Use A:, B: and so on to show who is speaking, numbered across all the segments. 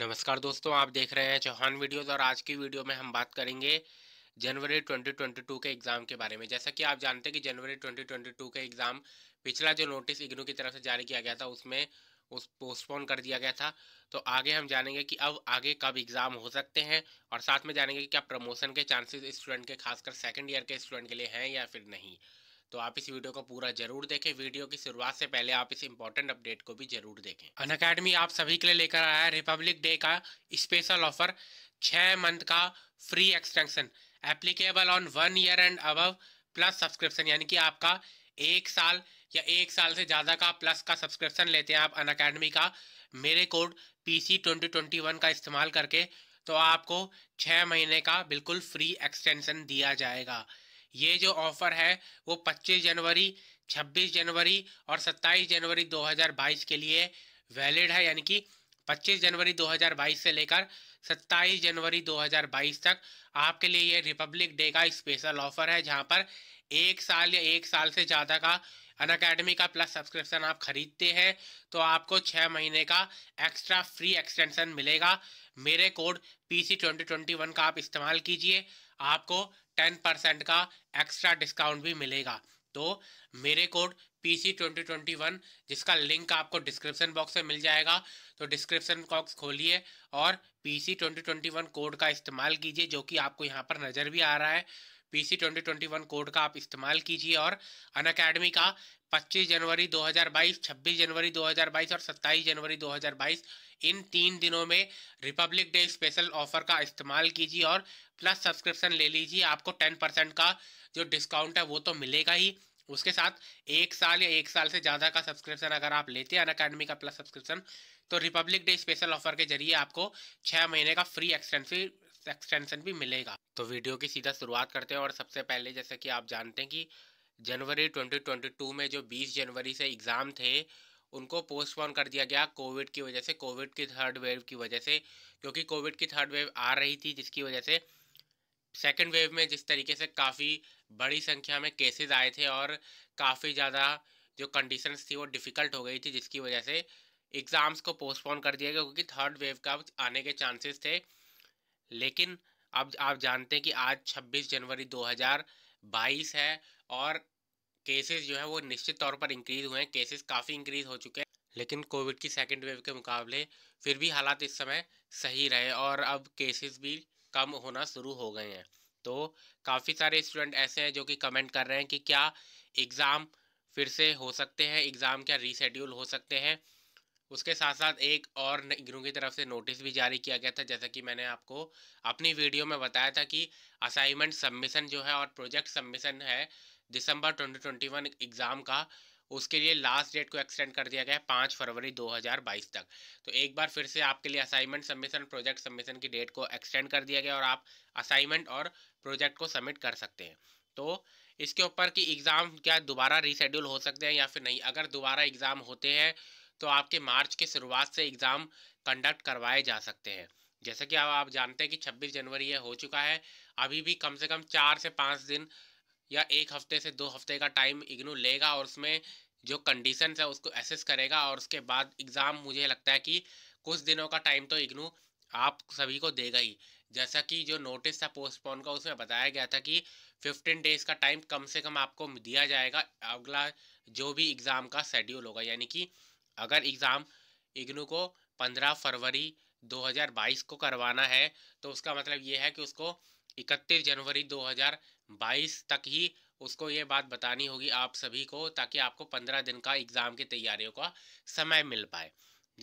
A: नमस्कार दोस्तों आप देख रहे हैं चौहान वीडियोस और आज की वीडियो में हम बात करेंगे जनवरी 2022 के एग्ज़ाम के बारे में जैसा कि आप जानते हैं कि जनवरी 2022 के एग्ज़ाम पिछला जो नोटिस इग्नू की तरफ से जारी किया गया था उसमें उस पोस्टपोन कर दिया गया था तो आगे हम जानेंगे कि अब आगे कब एग्ज़ाम हो सकते हैं और साथ में जानेंगे कि क्या प्रमोशन के चांसेस स्टूडेंट के खासकर सेकेंड ईयर के स्टूडेंट के लिए हैं या फिर नहीं तो आप इस वीडियो को पूरा जरूर देखें वीडियो की शुरुआत से पहले आप इस इंपॉर्टेंट अपडेट को भी जरूर देखें अन अकेडमी आप सभी के लिए लेकर आया है रिपब्लिक डे का स्पेशल ऑफर छः मंथ का free extension applicable on one year and above plus subscription यानी कि आपका एक साल या एक साल से ज़्यादा का प्लस का सब्सक्रिप्शन लेते हैं आप अन अकेडमी का मेरे code P C twenty twenty one का इस्तेमाल करके तो आपको छः महीने का बिल्कुल फ्री एक्सटेंशन दिया जाएगा ये जो ऑफर है वो 25 जनवरी 26 जनवरी और 27 जनवरी 2022 के लिए वैलिड है यानी कि 25 जनवरी 2022 से लेकर 27 जनवरी 2022 तक आपके लिए ये रिपब्लिक डे का स्पेशल ऑफर है जहां पर एक साल या एक साल से ज़्यादा का अन अकेडमी का प्लस सब्सक्रिप्शन आप खरीदते हैं तो आपको छः महीने का एक्स्ट्रा फ्री एक्सटेंशन मिलेगा मेरे code P C twenty twenty one का आप इस्तेमाल कीजिए आपको टेन परसेंट का एक्स्ट्रा डिस्काउंट भी मिलेगा तो मेरे code P C twenty twenty one जिसका लिंक आपको डिस्क्रिप्शन बॉक्स में मिल जाएगा तो डिस्क्रिप्शन बॉक्स खोलिए और P C twenty twenty one code का इस्तेमाल कीजिए जो कि आपको यहाँ पर नज़र भी आ रहा है पीसी 2021 कोड का आप इस्तेमाल कीजिए और अन अकेडमी का 25 जनवरी 2022, 26 जनवरी 2022 और 27 जनवरी 2022 इन तीन दिनों में रिपब्लिक डे स्पेशल ऑफर का इस्तेमाल कीजिए और प्लस सब्सक्रिप्शन ले लीजिए आपको 10 परसेंट का जो डिस्काउंट है वो तो मिलेगा ही उसके साथ एक साल या एक साल से ज़्यादा का सब्सक्रिप्शन अगर आप लेते हैं अन अकेडमी का प्लस सब्सक्रिप्शन तो रिपब्लिक डे स्पेशल ऑफर के जरिए आपको छः महीने का फ्री एक्सटेंसिव एक्सटेंशन भी मिलेगा तो वीडियो की सीधा शुरुआत करते हैं और सबसे पहले जैसे कि आप जानते हैं कि जनवरी 2022 में जो 20 जनवरी से एग्ज़ाम थे उनको पोस्टपोन कर दिया गया कोविड की वजह से कोविड की थर्ड वेव की वजह से क्योंकि कोविड की थर्ड वेव आ रही थी जिसकी वजह से सेकेंड वेव में जिस तरीके से काफ़ी बड़ी संख्या में केसेस आए थे और काफ़ी ज़्यादा जो कंडीशंस थी वो डिफ़िकल्ट हो गई थी जिसकी वजह से एग्ज़ाम्स को पोस्टपोन कर दिया गया क्योंकि थर्ड वेव का आने के चांसेस थे लेकिन अब आप जानते हैं कि आज 26 जनवरी 2022 है और केसेस जो है वो निश्चित तौर पर इंक्रीज हुए हैं केसेस काफ़ी इंक्रीज हो चुके हैं लेकिन कोविड की सेकेंड वेव के मुकाबले फिर भी हालात इस समय सही रहे और अब केसेस भी कम होना शुरू हो गए हैं तो काफ़ी सारे स्टूडेंट ऐसे हैं जो कि कमेंट कर रहे हैं कि क्या एग्ज़ाम फिर से हो सकते हैं एग्ज़ाम क्या रीशेड्यूल हो सकते हैं उसके साथ साथ एक और इग्नू की तरफ से नोटिस भी जारी किया गया था जैसा कि मैंने आपको अपनी वीडियो में बताया था कि असाइनमेंट सबमिशन जो है और प्रोजेक्ट सबमिशन है दिसंबर 2021 एग्ज़ाम का उसके लिए लास्ट डेट को एक्सटेंड कर दिया गया है पाँच फरवरी 2022 तक तो एक बार फिर से आपके लिए असाइनमेंट सबमिशन प्रोजेक्ट सबमिशन की डेट को एक्सटेंड कर दिया गया और आप असाइनमेंट और प्रोजेक्ट को सबमिट कर सकते हैं तो इसके ऊपर कि एग्ज़ाम क्या दोबारा रिशेड्यूल हो सकते हैं या फिर नहीं अगर दोबारा एग्ज़ाम होते हैं तो आपके मार्च के शुरुआत से एग्ज़ाम कंडक्ट करवाए जा सकते हैं जैसे कि अब आप जानते हैं कि 26 जनवरी ये हो चुका है अभी भी कम से कम चार से पाँच दिन या एक हफ्ते से दो हफ्ते का टाइम इग्नू लेगा और उसमें जो कंडीशन है उसको एसेस करेगा और उसके बाद एग्ज़ाम मुझे लगता है कि कुछ दिनों का टाइम तो इग्नू आप सभी को देगा ही जैसा कि जो नोटिस था पोस्टपोन का उसमें बताया गया था कि फिफ्टीन डेज का टाइम कम से कम आपको दिया जाएगा अगला जो भी एग्ज़ाम का शेड्यूल होगा यानी कि अगर एग्ज़ाम इग्नू को पंद्रह फरवरी 2022 को करवाना है तो उसका मतलब ये है कि उसको इकतीस जनवरी 2022 तक ही उसको ये बात बतानी होगी आप सभी को ताकि आपको पंद्रह दिन का एग्ज़ाम की तैयारियों का समय मिल पाए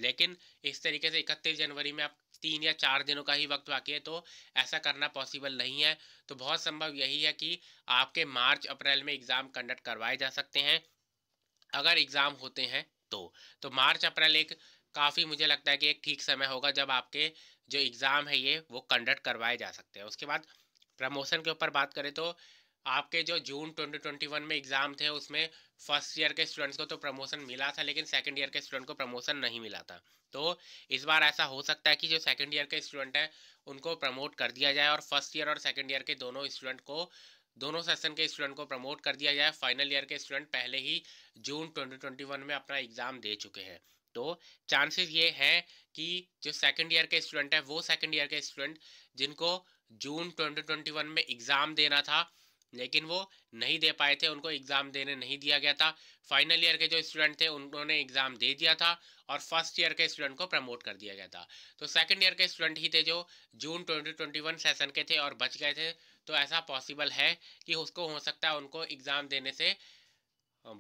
A: लेकिन इस तरीके से इकतीस जनवरी में आप तीन या चार दिनों का ही वक्त बाकी है तो ऐसा करना पॉसिबल नहीं है तो बहुत संभव यही है कि आपके मार्च अप्रैल में एग्ज़ाम कंडक्ट करवाए जा सकते हैं अगर एग्ज़ाम होते हैं तो, तो मार्च अप्रैल एक काफ़ी मुझे लगता है कि एक ठीक समय होगा जब आपके जो एग्ज़ाम है ये वो कंडक्ट करवाए जा सकते हैं उसके बाद प्रमोशन के ऊपर बात करें तो आपके जो जून 2021 में एग्ज़ाम थे उसमें फर्स्ट ईयर के स्टूडेंट्स को तो प्रमोशन मिला था लेकिन सेकंड ईयर के स्टूडेंट को प्रमोशन नहीं मिला था तो इस बार ऐसा हो सकता है कि जो सेकंड ईयर के स्टूडेंट हैं उनको प्रमोट कर दिया जाए और फर्स्ट ईयर और सेकंड ईयर के दोनों स्टूडेंट को दोनों सेशन के स्टूडेंट को प्रमोट कर दिया जाए फाइनल ईयर के स्टूडेंट पहले ही जून 2021 में अपना एग्ज़ाम दे चुके हैं तो चांसेस ये हैं कि जो सेकंड ईयर के स्टूडेंट हैं वो सेकंड ईयर के स्टूडेंट जिनको जून 2021 में एग्ज़ाम देना था लेकिन वो नहीं दे पाए थे उनको एग्ज़ाम देने नहीं दिया गया था फाइनल ईयर के जो स्टूडेंट थे उन्होंने एग्ज़ाम दे दिया था और फर्स्ट ईयर के स्टूडेंट को प्रमोट कर दिया गया था तो सेकंड ईयर के स्टूडेंट ही थे जो जून 2021 सेशन के थे और बच गए थे तो ऐसा पॉसिबल है कि उसको हो सकता है उनको एग्ज़ाम देने से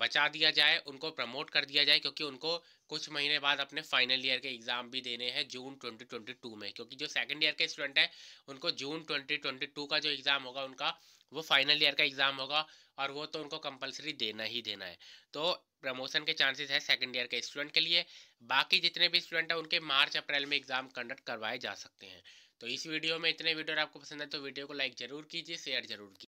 A: बचा दिया जाए उनको प्रमोट कर दिया जाए क्योंकि उनको कुछ महीने बाद अपने फाइनल ईयर के एग्ज़ाम भी देने हैं जून 2022 में क्योंकि जो सेकंड ईयर के स्टूडेंट हैं उनको जून 2022 का जो एग्ज़ाम होगा उनका वो फाइनल ईयर का एग्ज़ाम होगा और वो तो उनको कंपलसरी देना ही देना है तो प्रमोशन के चांसेस है सेकेंड ईयर के स्टूडेंट के लिए बाकी जितने भी स्टूडेंट हैं उनके मार्च अप्रैल में एग्ज़ाम कंडक्ट करवाए जा सकते हैं तो इस वीडियो में इतने वीडियो आपको पसंद है तो वीडियो को लाइक ज़रूर कीजिए शेयर जरूर कीजिए